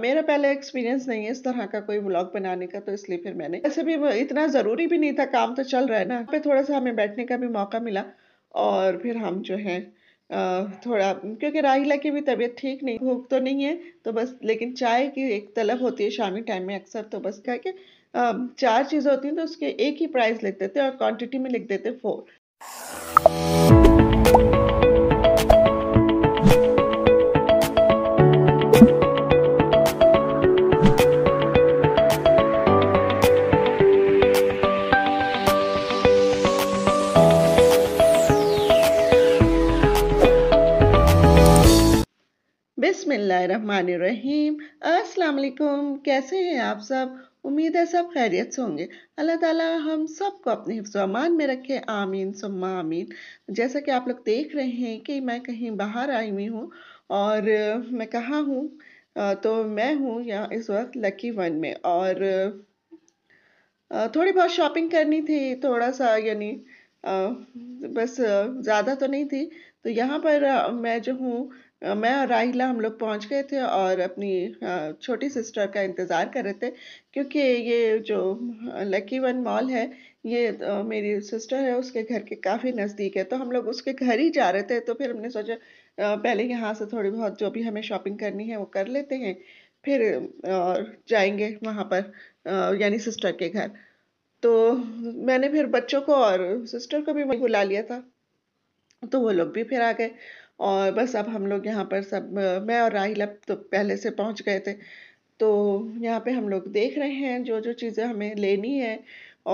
मेरा पहले एक्सपीरियंस नहीं है इस तरह का कोई ब्लॉग बनाने का तो इसलिए फिर मैंने ऐसे भी इतना ज़रूरी भी नहीं था काम तो चल रहा है ना पे थोड़ा सा हमें बैठने का भी मौका मिला और फिर हम जो है थोड़ा क्योंकि राहिला की भी तबीयत ठीक नहीं भूख तो नहीं है तो बस लेकिन चाय की एक तलब होती है शामी टाइम में अक्सर तो बस कह के चार चीज़ें होती हैं तो उसके एक ही प्राइस लिख देते और क्वांटिटी में लिख देते फोर बिस्मिल्लाहिर्रहमानिर्रहीम अस्सलाम वालेकुम कैसे हैं आप सब उम्मीद है सब खैरियत से होंगे अल्लाह ताला हम सबको अपने अमान में रखे आमीन सुम्मा आमीन जैसा कि आप लोग देख रहे हैं कि मैं कहीं बाहर आई हुई हूँ और मैं कहाँ हूँ तो मैं हूँ यहाँ इस वक्त लकी वन में और थोड़ी बहुत शॉपिंग करनी थी थोड़ा सा यानी बस ज़्यादा तो नहीं थी तो यहाँ पर मैं जो हूँ मैं और राहिला हम लोग पहुँच गए थे और अपनी छोटी सिस्टर का इंतज़ार कर रहे थे क्योंकि ये जो लकी वन मॉल है ये तो मेरी सिस्टर है उसके घर के काफ़ी नज़दीक है तो हम लोग उसके घर ही जा रहे थे तो फिर हमने सोचा पहले यहाँ से थोड़ी बहुत जो भी हमें शॉपिंग करनी है वो कर लेते हैं फिर और जाएंगे वहाँ पर यानी सिस्टर के घर तो मैंने फिर बच्चों को और सिस्टर को भी बुला लिया था तो वो लोग भी फिर आ गए और बस अब हम लोग यहाँ पर सब मैं और राहिल अब तो पहले से पहुँच गए थे तो यहाँ पे हम लोग देख रहे हैं जो जो चीज़ें हमें लेनी है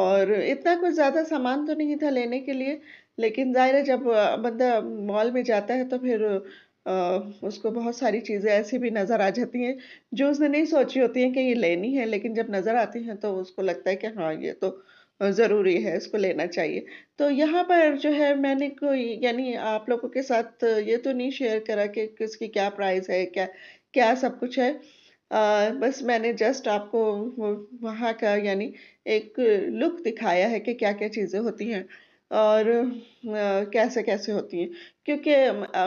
और इतना कुछ ज़्यादा सामान तो नहीं था लेने के लिए लेकिन ज़ाहिर है जब बंदा मॉल में जाता है तो फिर उसको बहुत सारी चीज़ें ऐसी भी नज़र आ जाती हैं जो उसने नहीं सोची होती हैं कि ये लेनी है लेकिन जब नज़र आती हैं तो उसको लगता है कि हाँ ये तो ज़रूरी है इसको लेना चाहिए तो यहाँ पर जो है मैंने कोई यानी आप लोगों के साथ ये तो नहीं शेयर करा कि किसकी क्या प्राइस है क्या क्या सब कुछ है आ, बस मैंने जस्ट आपको वहाँ का यानी एक लुक दिखाया है कि क्या क्या चीज़ें होती हैं और कैसे कैसे होती हैं क्योंकि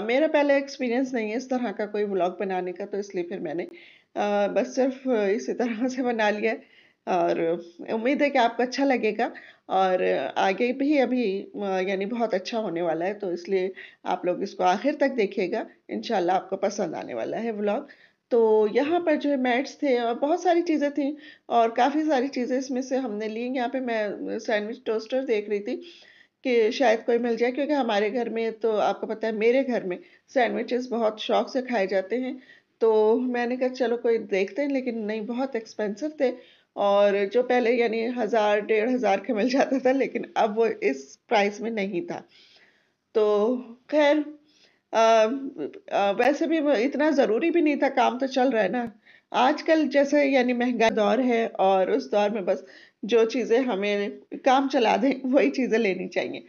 मेरा पहले एक्सपीरियंस नहीं है इस तरह का कोई ब्लॉग बनाने का तो इसलिए फिर मैंने बस सिर्फ इसी तरह से बना लिया और उम्मीद है कि आपको अच्छा लगेगा और आगे भी अभी यानी बहुत अच्छा होने वाला है तो इसलिए आप लोग इसको आखिर तक देखिएगा इन आपको पसंद आने वाला है ब्लॉग तो यहाँ पर जो है मैट्स थे और बहुत सारी चीज़ें थी और काफ़ी सारी चीज़ें इसमें से हमने ली यहाँ पे मैं सैंडविच टोस्टर देख रही थी कि शायद कोई मिल जाए क्योंकि हमारे घर में तो आपको पता है मेरे घर में सैंडविचेस बहुत शौक से खाए जाते हैं तो मैंने कहा चलो कोई देखते हैं लेकिन नहीं बहुत एक्सपेंसिव थे और जो पहले यानी हज़ार डेढ़ हज़ार के मिल जाता था लेकिन अब वो इस प्राइस में नहीं था तो खैर वैसे भी इतना ज़रूरी भी नहीं था काम तो चल रहा है ना आजकल जैसे यानी महंगा दौर है और उस दौर में बस जो चीज़ें हमें काम चला दें वही चीज़ें लेनी चाहिए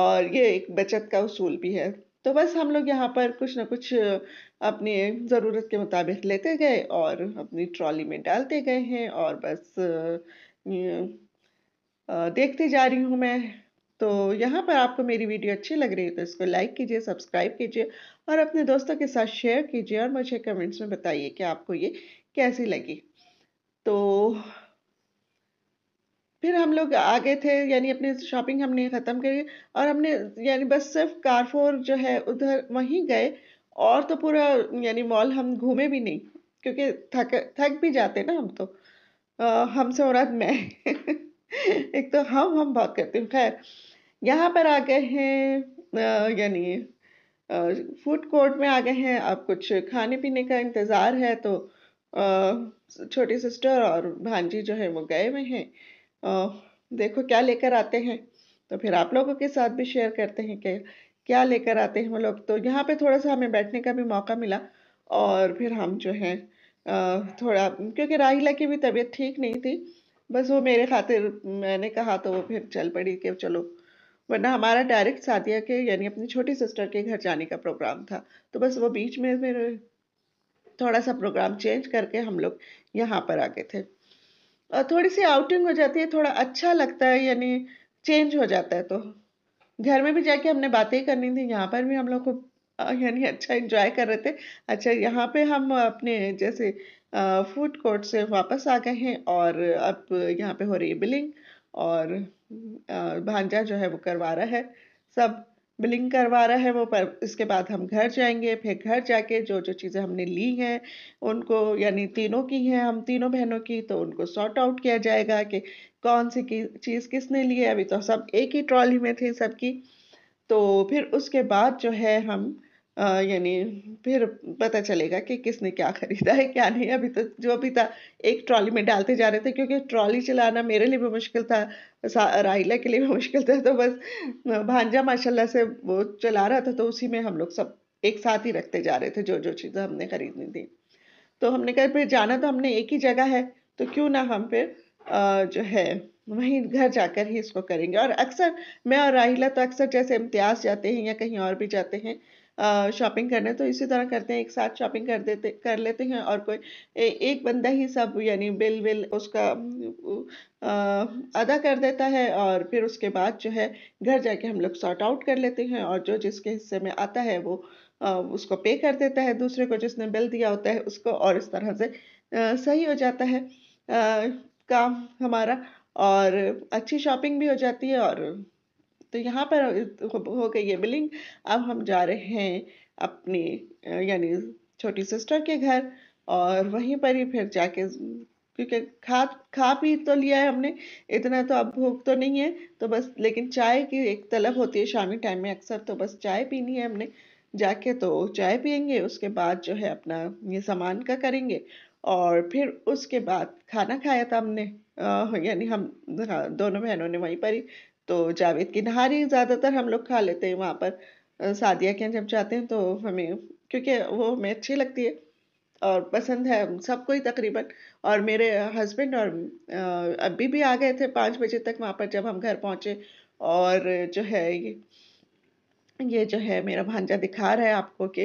और ये एक बचत का उसूल भी है तो बस हम लोग यहाँ पर कुछ ना कुछ अपनी ज़रूरत के मुताबिक लेते गए और अपनी ट्रॉली में डालते गए हैं और बस देखते जा रही हूँ मैं तो यहाँ पर आपको मेरी वीडियो अच्छी लग रही है तो इसको लाइक कीजिए सब्सक्राइब कीजिए और अपने दोस्तों के साथ शेयर कीजिए और मुझे कमेंट्स में बताइए कि आपको ये कैसी लगी तो फिर हम लोग आ गए थे यानी अपने शॉपिंग हमने ख़त्म करी और हमने यानी बस सिर्फ कारफोर जो है उधर वहीं गए और तो पूरा यानी मॉल हम घूमे भी नहीं क्योंकि थक थक भी जाते ना हम तो आ, हमसे औरत मैं एक तो हम हम बात करते हैं खैर यहाँ पर आ गए हैं यानी फूड कोर्ट में आ गए हैं अब कुछ खाने पीने का इंतज़ार है तो छोटी सिस्टर और भांजी जो है वो गए हुए हैं देखो क्या लेकर आते हैं तो फिर आप लोगों के साथ भी शेयर करते हैं कि क्या लेकर आते हैं हम लोग तो यहाँ पे थोड़ा सा हमें बैठने का भी मौका मिला और फिर हम जो है थोड़ा क्योंकि राहिला की भी तबीयत ठीक नहीं थी बस वो मेरे खातिर मैंने कहा तो वो फिर चल पड़ी कि चलो वरना हमारा डायरेक्ट सादिया के यानी अपनी छोटी सिस्टर के घर जाने का प्रोग्राम था तो बस वो बीच में मेरे थोड़ा सा प्रोग्राम चेंज करके हम लोग यहाँ पर आ गए थे थोड़ी सी आउटिंग हो जाती है थोड़ा अच्छा लगता है यानी चेंज हो जाता है तो घर में भी जाके हमने बातें करनी थी यहाँ पर भी हम लोग को यानी अच्छा एंजॉय कर रहे थे अच्छा यहाँ पे हम अपने जैसे फूड कोर्ट से वापस आ गए हैं और अब यहाँ पे हो रही है बिलिंग और भांजा जो है वो करवा रहा है सब बिलिंग करवा रहा है वो पर इसके बाद हम घर जाएंगे फिर घर जाके जो जो चीज़ें हमने ली हैं उनको यानी तीनों की हैं हम तीनों बहनों की तो उनको सॉर्ट आउट किया जाएगा कि कौन सी की चीज़ किसने ली है अभी तो सब एक ही ट्रॉली में थे सबकी तो फिर उसके बाद जो है हम यानी फिर पता चलेगा कि किसने क्या खरीदा है क्या नहीं अभी तक तो, जो अभी था एक ट्रॉली में डालते जा रहे थे क्योंकि ट्रॉली चलाना मेरे लिए भी मुश्किल था राहिला के लिए भी मुश्किल था तो बस भांजा माशाल्लाह से वो चला रहा था तो उसी में हम लोग सब एक साथ ही रखते जा रहे थे जो जो चीज़ें हमने खरीदनी थी तो हमने कहा फिर जाना तो हमने एक ही जगह है तो क्यों ना हम फिर जो है वहीं घर जाकर ही इसको करेंगे और अक्सर मैं और राहिला तो अक्सर जैसे इम्तियाज़ जाते हैं या कहीं और भी जाते हैं शॉपिंग करने तो इसी तरह करते हैं एक साथ शॉपिंग कर देते कर लेते हैं और कोई ए, एक बंदा ही सब यानी बिल विल उसका अदा कर देता है और फिर उसके बाद जो है घर जाके हम लोग सॉर्ट आउट कर लेते हैं और जो जिसके हिस्से में आता है वो उसको पे कर देता है दूसरे को जिसने बिल दिया होता है उसको और इस तरह से सही हो जाता है काम हमारा और अच्छी शॉपिंग भी हो जाती है और तो यहाँ पर हो गई ये बिलिंग अब हम जा रहे हैं अपने यानी छोटी सिस्टर के घर और वहीं पर ही फिर जाके क्योंकि खा खा पी तो लिया है हमने इतना तो अब भूख तो नहीं है तो बस लेकिन चाय की एक तलब होती है शामी टाइम में अक्सर तो बस चाय पीनी है हमने जाके तो चाय पियेंगे उसके बाद जो है अपना ये सामान का करेंगे और फिर उसके बाद खाना खाया था हमने यानी हम हाँ, दोनों बहनों ने वहीं पर ही तो जावेद की नहारी ज़्यादातर हम लोग खा लेते हैं वहाँ पर सादिया के यहाँ जब जाते हैं तो हमें क्योंकि वो हमें अच्छी लगती है और पसंद है सबको ही तकरीबन और मेरे हस्बैंड और अभी भी आ गए थे पाँच बजे तक वहाँ पर जब हम घर पहुँचे और जो है ये ये जो है मेरा भांजा दिखा रहा है आपको कि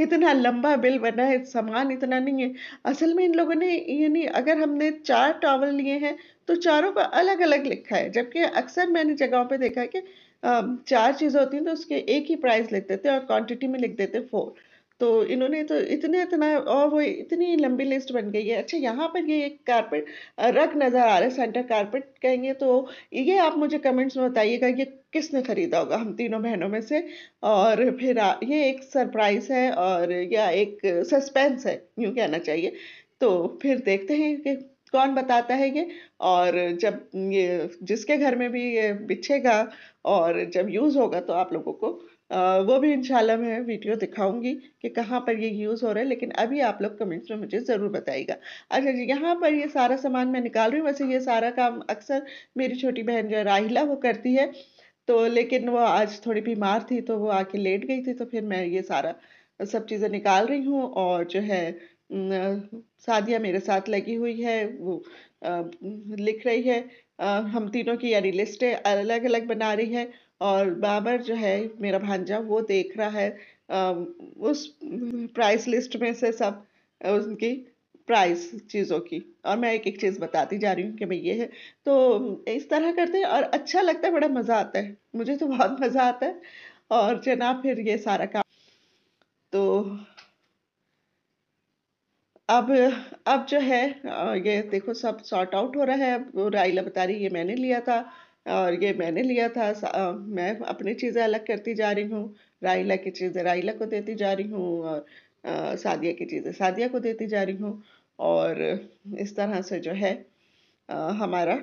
इतना लंबा बिल बना है सामान इतना नहीं है असल में इन लोगों ने यानी अगर हमने चार टॉवल लिए हैं तो चारों का अलग अलग लिखा है जबकि अक्सर मैंने जगहों पे देखा है कि चार चीज़ें होती हैं तो उसके एक ही प्राइस लिख देते हैं और क्वांटिटी में लिख देते हैं फोर तो इन्होंने तो इतने इतना और वो इतनी लंबी लिस्ट बन गई है अच्छा यहाँ पर ये एक कारपेट रख नज़र आ रहा है सेंटर कारपेट कहेंगे तो ये आप मुझे कमेंट्स में बताइएगा ये किसने ख़रीदा होगा हम तीनों बहनों में से और फिर ये एक सरप्राइज़ है और या एक सस्पेंस है यूँ कहना चाहिए तो फिर देखते हैं कि कौन बताता है ये और जब ये जिसके घर में भी ये बिछेगा और जब यूज़ होगा तो आप लोगों को वो भी इंशाल्लाह मैं वीडियो दिखाऊंगी कि कहाँ पर ये यूज़ हो रहा है लेकिन अभी आप लोग कमेंट्स में मुझे ज़रूर बताइएगा अच्छा जी यहाँ पर ये सारा सामान मैं निकाल रही हूँ वैसे ये सारा काम अक्सर मेरी छोटी बहन जो राहिला वो करती है तो लेकिन वो आज थोड़ी बीमार थी तो वो आके लेट गई थी तो फिर मैं ये सारा सब चीज़ें निकाल रही हूँ और जो है सादिया मेरे साथ लगी हुई है वो लिख रही है हम तीनों की यानी लिस्टें अलग अलग बना रही है और बाबर जो है मेरा भांजा वो देख रहा है उस प्राइस लिस्ट में से सब उनकी प्राइस चीज़ों की और मैं एक एक चीज़ बताती जा रही हूँ कि भाई ये है तो इस तरह करते हैं और अच्छा लगता है बड़ा मज़ा आता है मुझे तो बहुत मज़ा आता है और जनाब फिर ये सारा काम तो अब अब जो है ये देखो सब सॉर्ट आउट हो रहा है राइला बता रही ये मैंने लिया था और ये मैंने लिया था मैं अपनी चीज़ें अलग करती जा रही हूँ राइला की चीज़ें राइला को देती जा रही हूँ और आ, सादिया की चीज़ें सादिया को देती जा रही हूँ और इस तरह से जो है आ, हमारा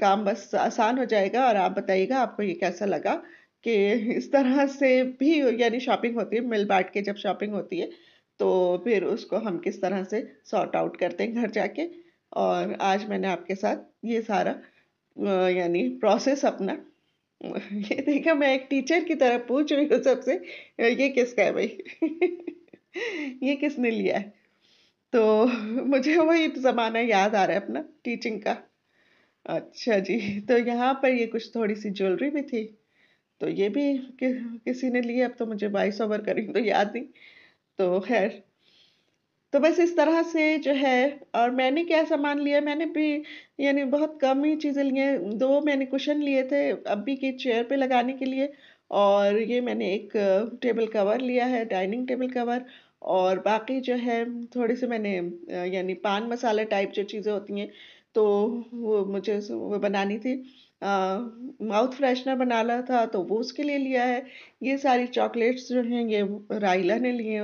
काम बस आसान हो जाएगा और आप बताइएगा आपको ये कैसा लगा कि इस तरह से भी यानी शॉपिंग होती है मिल बांट के जब शॉपिंग होती है तो फिर उसको हम किस तरह से सॉर्ट आउट करते हैं घर जाके और आज मैंने आपके साथ ये सारा यानी प्रोसेस अपना ये देखा मैं एक टीचर की तरह पूछ रही हूँ सबसे ये किसका है भाई ये किसने लिया है तो मुझे वही ज़माना याद आ रहा है अपना टीचिंग का अच्छा जी तो यहाँ पर ये कुछ थोड़ी सी ज्वेलरी भी थी तो ये भी कि, किसी ने लिया अब तो मुझे बाईस ओवर करी तो याद नहीं तो खैर तो बस इस तरह से जो है और मैंने क्या सामान लिया मैंने भी यानी बहुत कम ही चीज़ें ली हैं दो मैंने कुशन लिए थे अभी के चेयर पे लगाने के लिए और ये मैंने एक टेबल कवर लिया है डाइनिंग टेबल कवर और बाकी जो है थोड़ी सी मैंने यानी पान मसाला टाइप जो चीज़ें होती हैं तो वो मुझे वो बनानी थी माउथ फ्रेशनर बनाना था तो वो उसके लिए लिया है ये सारी चॉकलेट्स जो हैं ये राइला ने लिए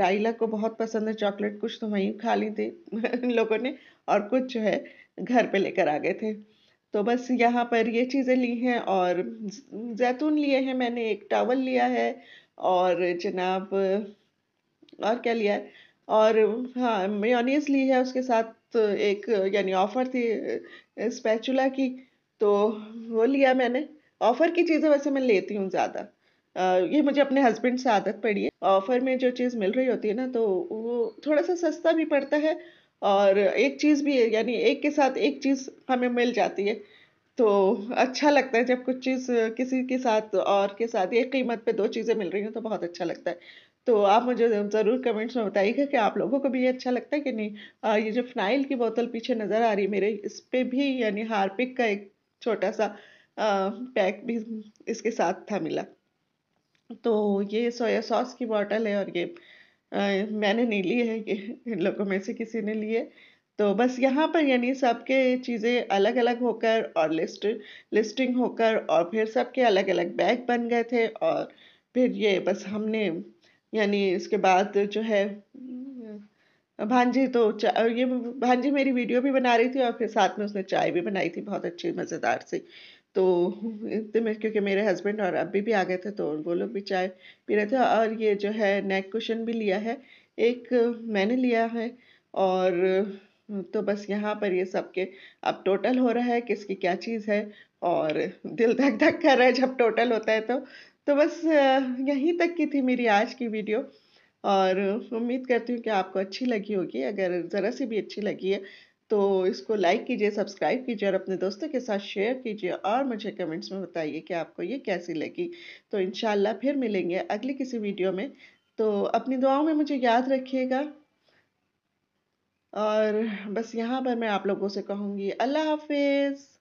राइला को बहुत पसंद है चॉकलेट कुछ तो वहीं खा ली थी इन लोगों ने और कुछ जो है घर पे लेकर आ गए थे तो बस यहाँ पर ये चीज़ें ली हैं और जैतून लिए हैं मैंने एक टावल लिया है और जनाब और क्या लिया है और हाँ मेयोनीस ली है उसके साथ एक यानी ऑफ़र थी स्पैचुला की तो वो लिया मैंने ऑफ़र की चीज़ें वैसे मैं लेती हूँ ज़्यादा ये मुझे अपने हस्बैंड से आदत पड़ी है ऑफ़र में जो चीज़ मिल रही होती है ना तो वो थोड़ा सा सस्ता भी पड़ता है और एक चीज़ भी यानी एक के साथ एक चीज़ हमें मिल जाती है तो अच्छा लगता है जब कुछ चीज़ किसी के साथ और के साथ एक कीमत पे दो चीज़ें मिल रही हैं तो बहुत अच्छा लगता है तो आप मुझे ज़रूर कमेंट्स में बताइएगा कि आप लोगों को भी ये अच्छा लगता है कि नहीं आ, ये जो फिनाइल की बोतल पीछे नज़र आ रही है मेरे इस पर भी यानी हारपिक का एक छोटा सा आ, पैक भी इसके साथ था मिला तो ये सोया सॉस की बॉटल है और ये आ, मैंने नहीं ली है ये इन लोगों में से किसी ने लिए तो बस यहाँ पर यानी सबके चीज़ें अलग अलग होकर और लिस्ट लिस्टिंग होकर और फिर सबके अलग अलग बैग बन गए थे और फिर ये बस हमने यानी इसके बाद जो है भांजी तो ये भांजी मेरी वीडियो भी बना रही थी और फिर साथ में उसने चाय भी बनाई थी बहुत अच्छी मज़ेदार सी तो इतने क्योंकि मेरे हस्बैंड और अभी भी आ गए थे तो वो लोग भी चाय पी रहे थे और ये जो है नेक कुशन भी लिया है एक मैंने लिया है और तो बस यहाँ पर ये सब के अब टोटल हो रहा है किसकी क्या चीज़ है और दिल धक धक कर रहा है जब टोटल होता है तो तो बस यहीं तक की थी मेरी आज की वीडियो और उम्मीद करती हूँ कि आपको अच्छी लगी होगी अगर ज़रा सी भी अच्छी लगी है तो इसको लाइक कीजिए सब्सक्राइब कीजिए और अपने दोस्तों के साथ शेयर कीजिए और मुझे कमेंट्स में बताइए कि आपको ये कैसी लगी तो इन फिर मिलेंगे अगली किसी वीडियो में तो अपनी दुआओं में मुझे याद रखिएगा और बस यहाँ पर मैं आप लोगों से कहूँगी अल्लाह हाफिज़